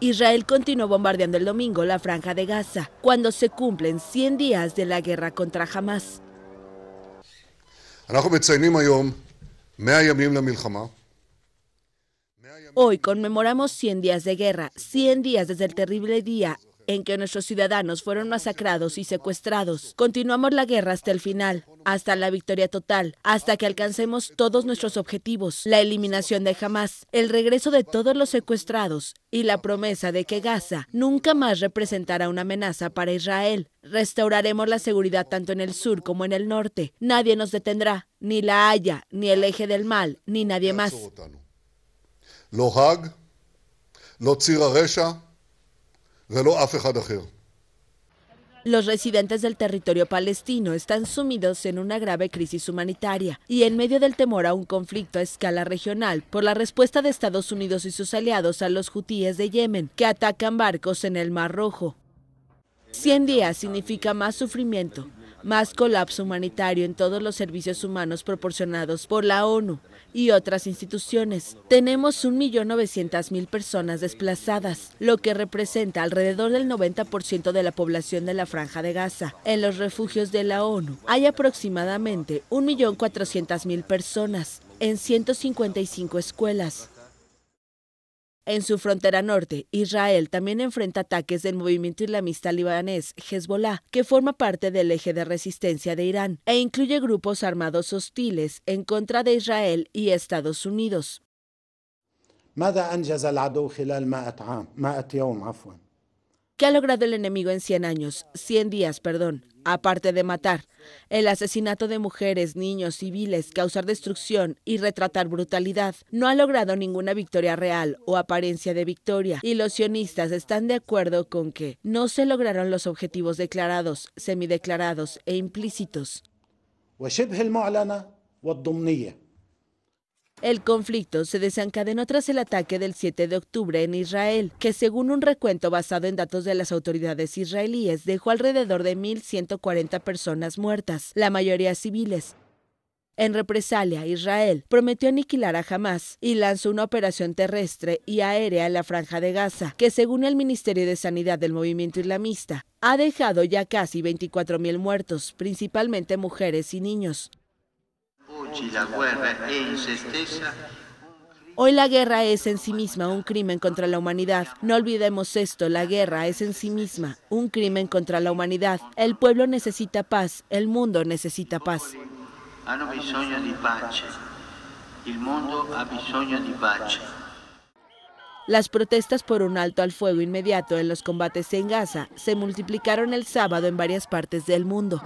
Israel continuó bombardeando el domingo la franja de Gaza, cuando se cumplen 100 días de la guerra contra Hamas. Hoy conmemoramos 100 días de guerra, 100 días desde el terrible día en que nuestros ciudadanos fueron masacrados y secuestrados. Continuamos la guerra hasta el final hasta la victoria total, hasta que alcancemos todos nuestros objetivos, la eliminación de Hamas, el regreso de todos los secuestrados y la promesa de que Gaza nunca más representará una amenaza para Israel. Restauraremos la seguridad tanto en el sur como en el norte. Nadie nos detendrá, ni la Haya, ni el eje del mal, ni nadie más. Lo Hag, Lo los residentes del territorio palestino están sumidos en una grave crisis humanitaria y en medio del temor a un conflicto a escala regional por la respuesta de Estados Unidos y sus aliados a los hutíes de Yemen, que atacan barcos en el Mar Rojo. 100 días significa más sufrimiento, más colapso humanitario en todos los servicios humanos proporcionados por la ONU y otras instituciones. Tenemos 1.900.000 personas desplazadas, lo que representa alrededor del 90% de la población de la Franja de Gaza. En los refugios de la ONU hay aproximadamente 1.400.000 personas en 155 escuelas. En su frontera norte, Israel también enfrenta ataques del movimiento islamista libanés Hezbollah, que forma parte del eje de resistencia de Irán, e incluye grupos armados hostiles en contra de Israel y Estados Unidos. ¿Qué ha logrado el enemigo en 100 años? 100 días, perdón. Aparte de matar, el asesinato de mujeres, niños, civiles, causar destrucción y retratar brutalidad, no ha logrado ninguna victoria real o apariencia de victoria, y los sionistas están de acuerdo con que no se lograron los objetivos declarados, semideclarados e implícitos. El conflicto se desencadenó tras el ataque del 7 de octubre en Israel, que según un recuento basado en datos de las autoridades israelíes dejó alrededor de 1.140 personas muertas, la mayoría civiles. En represalia, Israel prometió aniquilar a Hamas y lanzó una operación terrestre y aérea en la franja de Gaza, que según el Ministerio de Sanidad del movimiento islamista, ha dejado ya casi 24.000 muertos, principalmente mujeres y niños. E Hoy la guerra es en sí misma un crimen contra la humanidad. No olvidemos esto, la guerra es en sí misma un crimen contra la humanidad. El pueblo necesita paz, el mundo necesita paz. Las protestas por un alto al fuego inmediato en los combates en Gaza se multiplicaron el sábado en varias partes del mundo.